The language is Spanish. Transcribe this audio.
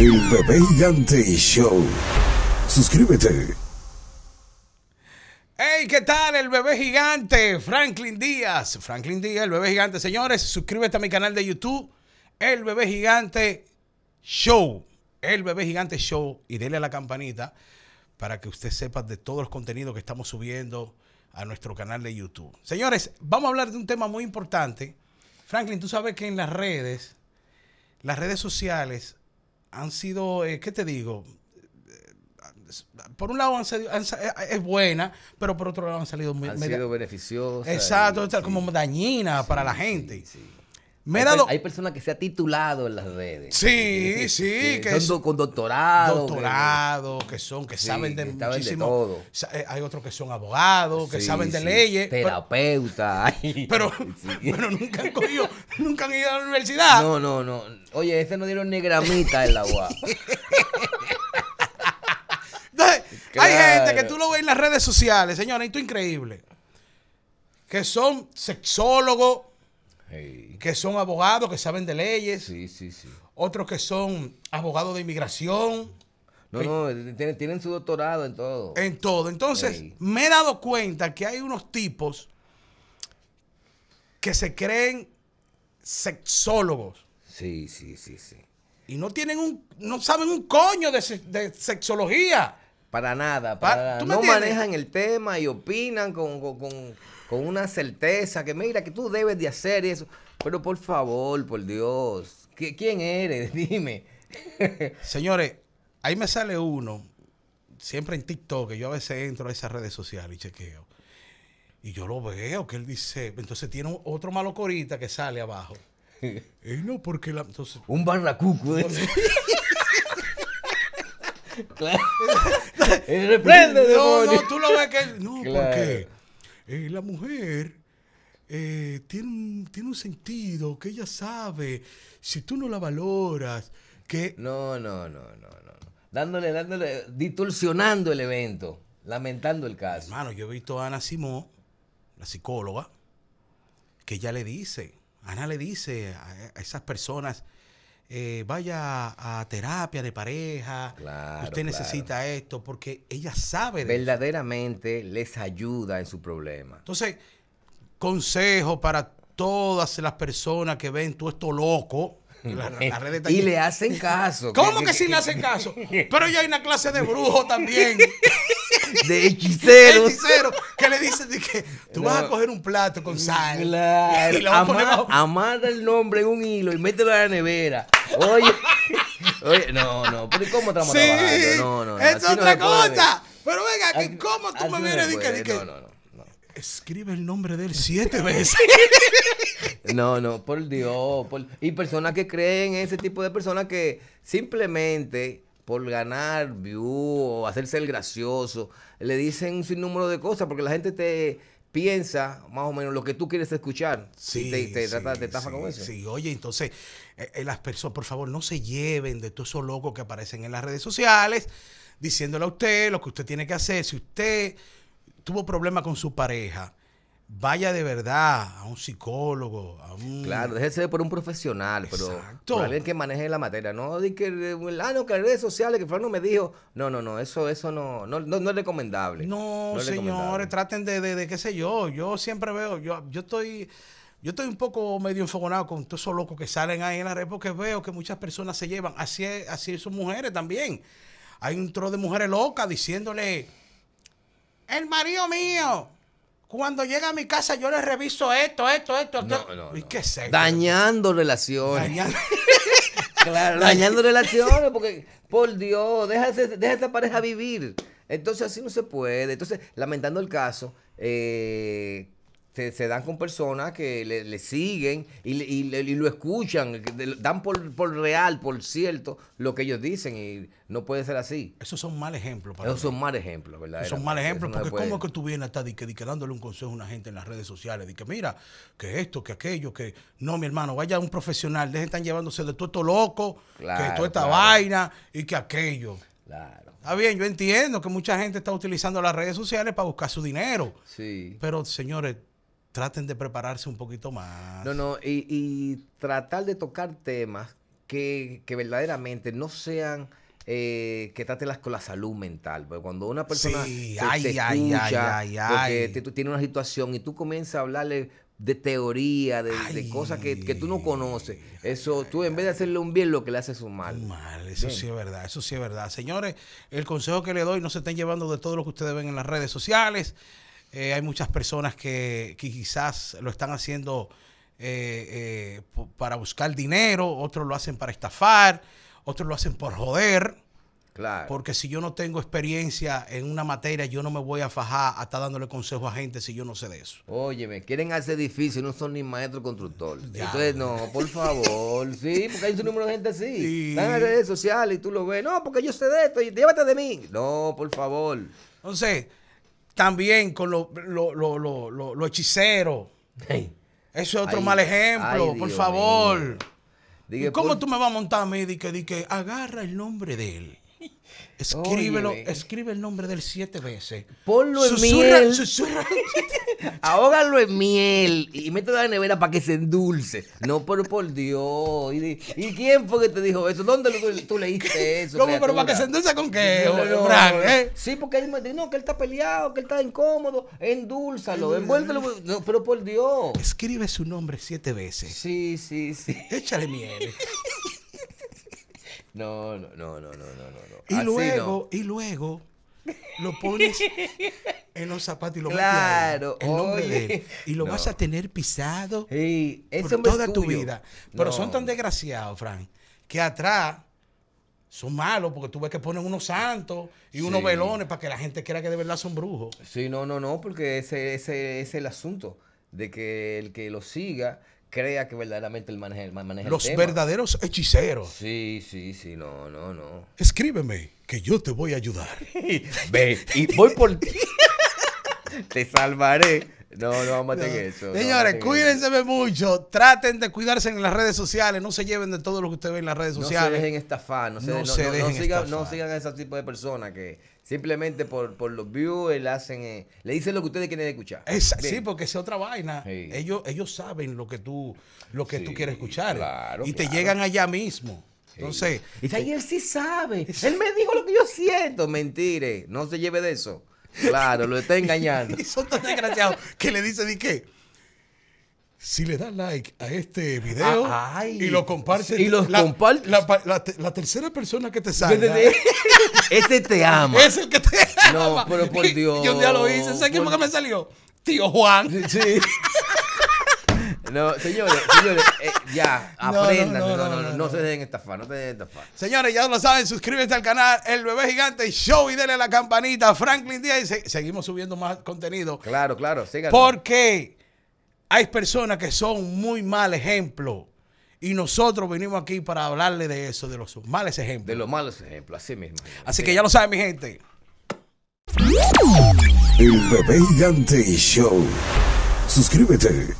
El bebé gigante show. Suscríbete. Hey, ¿qué tal? El bebé gigante, Franklin Díaz. Franklin Díaz, el bebé gigante. Señores, suscríbete a mi canal de YouTube, El bebé gigante show. El bebé gigante show. Y dele a la campanita para que usted sepa de todos los contenidos que estamos subiendo a nuestro canal de YouTube. Señores, vamos a hablar de un tema muy importante. Franklin, tú sabes que en las redes, las redes sociales han sido, eh, ¿qué te digo? por un lado han eh, eh, es buena, pero por otro lado han salido muy... Han sido beneficiosas. Exacto, como dañina para la gente. Sí, hay personas que se ha titulado en las redes. Sí, sí. Que, son con doctorado. Doctorado, que, son, que saben de muchísimo. Eh, hay otros que son abogados, que saben de leyes. Terapeuta. Pero, nunca han cogido, nunca han ido a la universidad. No, no, no. Oye, ese no dieron ni gramita en la UAP Hay gente que tú lo ves en las redes sociales, señora, y tú increíble. Que son sexólogos que son abogados que saben de leyes. Sí, sí, sí. Otros que son abogados de inmigración. No, no, tienen, su doctorado en todo. En todo. Entonces, me he dado cuenta que hay unos tipos que se creen sexólogos. Sí, sí, sí, sí. Y no tienen un, no saben un coño de, sexología. Para nada, para, no manejan el tema y opinan con con una certeza que mira, que tú debes de hacer eso. Pero por favor, por Dios, ¿quién eres? Dime. Señores, ahí me sale uno, siempre en TikTok, que yo a veces entro a esas redes sociales y chequeo. Y yo lo veo, que él dice, entonces tiene otro malo corita que sale abajo. no, porque la... Entonces, Un barracuco. ¿eh? claro. no, no, tú lo ves que... No, ¿por qué? Eh, la mujer eh, tiene, un, tiene un sentido que ella sabe, si tú no la valoras, que... No, no, no, no, no. Dándole, dándole, distorsionando el evento, lamentando el caso. Hermano, yo he visto a Ana Simó, la psicóloga, que ella le dice, Ana le dice a esas personas eh, vaya a terapia de pareja, usted necesita esto, porque ella sabe. De Verdaderamente les ayuda en su problema. Entonces, consejo para todas las personas que ven todo esto loco. y le hacen caso. ¿Cómo que, si le hacen caso? Pero ya hay una clase de brujo también de hechicero. hechicero. Que le dicen que tú vas a coger un plato con sal. Claro. Y lo vas a poner Amarra el nombre en un hilo y mételo a la nevera. Oye. oye no, no. Pero ¿cómo estamos trabajando? No, no. Es otra cosa. Pero venga, ¿cómo tú me vienes de que, No, no, no. Escribe el nombre de él siete veces. No, no, por Dios. Y personas que creen, en ese tipo de personas que simplemente por ganar view o hacerse el gracioso. Le dicen un sinnúmero de cosas porque la gente te piensa más o menos lo que tú quieres escuchar. Sí. te, sí, con Sí, oye, entonces, eh, eh, las personas, por favor, no se lleven de todos esos locos que aparecen en las redes sociales diciéndole a usted lo que usted tiene que hacer. Si usted tuvo problemas con su pareja, vaya de verdad a un psicólogo, a un... Claro, déjese por un profesional, pero alguien que maneje la materia. No di que, el eh, año que las redes sociales, que Fernando me dijo. No, no, no, eso, eso no, no, no, es recomendable. No, señores, traten de, de, qué sé yo. Yo siempre veo, yo, yo estoy... Yo estoy un poco medio enfogonado con todos esos locos que salen ahí en la red porque veo que muchas personas se llevan. Así, es, así son mujeres también. Hay un tro de mujeres locas diciéndole, el marido mío cuando llega a mi casa, yo le reviso esto, esto, esto. ¿Y qué sé? Dañando relaciones. Dañando. claro, dañando relaciones, porque, por Dios, deja, deja esta pareja vivir. Entonces, así no se puede. Entonces, lamentando el caso, eh se, dan con personas que le, le siguen y, y, lo escuchan, dan por, real, por cierto, lo que ellos dicen y no puede ser así. Esos son mal ejemplos. Para Esos son mal ejemplos, ¿verdad? Esos son mal ejemplos porque ¿cómo es que tú vienes a estar que, dándole un consejo a una gente en las redes sociales? y que mira, que esto, que aquello, que no, mi hermano, vaya un profesional, dejen están llevándose de todo esto loco, que toda esta vaina y que aquello. Claro. Está bien, yo entiendo que mucha gente está utilizando las redes sociales para buscar su dinero. Sí. Pero, señores, traten de prepararse un poquito más. No, no, y, tratar de tocar temas que, verdaderamente no sean... Eh, que traten con la salud mental. Porque cuando una persona sí, se, ay, ay, tiene una situación y tú comienzas a hablarle de teoría, de, cosas que, que, tú no conoces, eso tú en vez de hacerle un bien, lo que le haces un mal. Mal, eso sí es verdad, eso sí es verdad. Señores, el consejo que le doy, no se estén llevando de todo lo que ustedes ven en las redes sociales. Eh, hay muchas personas que, quizás lo están haciendo eh, eh, para buscar dinero, otros lo hacen para estafar, otros lo hacen por joder. Claro. Porque si yo no tengo experiencia en una materia, yo no me voy a fajar hasta dándole consejo a gente si yo no sé de eso. Óyeme, quieren hacer difícil, no son ni maestro constructor. Entonces, no, por favor, sí, porque hay un número de gente así. en redes sociales y tú lo ves. No, porque yo sé de esto y llévate de mí. No, por favor. Entonces, también con los lo, lo, hechiceros. Eso es otro mal ejemplo, por favor. ¿Cómo tú me vas a montar a mí? que agarra el nombre de él Escríbelo, escribe el nombre del siete veces. Ponlo en miel. Ahógalo en miel y mételo en la nevera para que se endulce. No, pero por Dios. ¿Y, quién fue que te dijo eso? ¿Dónde tú, leíste eso? ¿Cómo, pero para que se endulce con qué? Eh? Sí, porque él me dijo no, que él está peleado, que él está incómodo. Endúlzalo, envuélvelo. pero por Dios. Escribe su nombre siete veces. Sí, sí, sí. Échale miel. No, no, no, no, no, no, no. Y luego, y luego lo pones en los zapatos y lo claro, metes nombre de y lo vas a tener pisado sí, toda tu vida. Pero son tan desgraciados, Frank, que atrás son malos porque tú ves que ponen unos santos y unos velones para que la gente crea que de verdad son brujos. Sí, no, no, no, porque ese, ese, ese es el asunto de que el que lo siga crea que verdaderamente maneja, el, maneja Los verdaderos hechiceros. Sí, sí, sí, no, no, no. Escríbeme que yo te voy a ayudar. Ve, y voy por ti. te salvaré. No, no vamos a eso. Señores, cuídense mucho. Traten de cuidarse en las redes sociales. No se lleven de todo lo que usted ve en las redes sociales. No se dejen estafar. No no sigan, a ese tipo de personas que simplemente por, los views le, hacen, eh, le dicen lo que ustedes quieren escuchar. sí, porque es otra vaina. Ellos, ellos saben lo que tú, lo que tú quieres escuchar. y te llegan allá mismo. Entonces, y él sí sabe. Él me dijo lo que yo siento. Mentire, no se lleve de eso. Claro, lo está engañando. y son tan desgraciados que le dice de qué? si le das like a este video ah, y lo compartes. Y los la, compartes. La, tercera persona que te salga. ese te ama. Es el que te ama. No, pero por Dios. Yo un día lo hice. ¿Sabes por... que me salió? Tío Juan. Sí. No, señores, ya, aprendan. No, se dejen estafar, no estafar. Señores, ya lo saben, suscríbete al canal El Bebé Gigante Show y denle la campanita. A Franklin Díaz y seguimos subiendo más contenido. Claro, claro, síganos. Porque hay personas que son muy mal ejemplo. Y nosotros venimos aquí para hablarle de eso, de los males ejemplos. De los malos ejemplos, así mismo. Así que ya lo saben, mi gente. El Bebé Gigante Show. Suscríbete.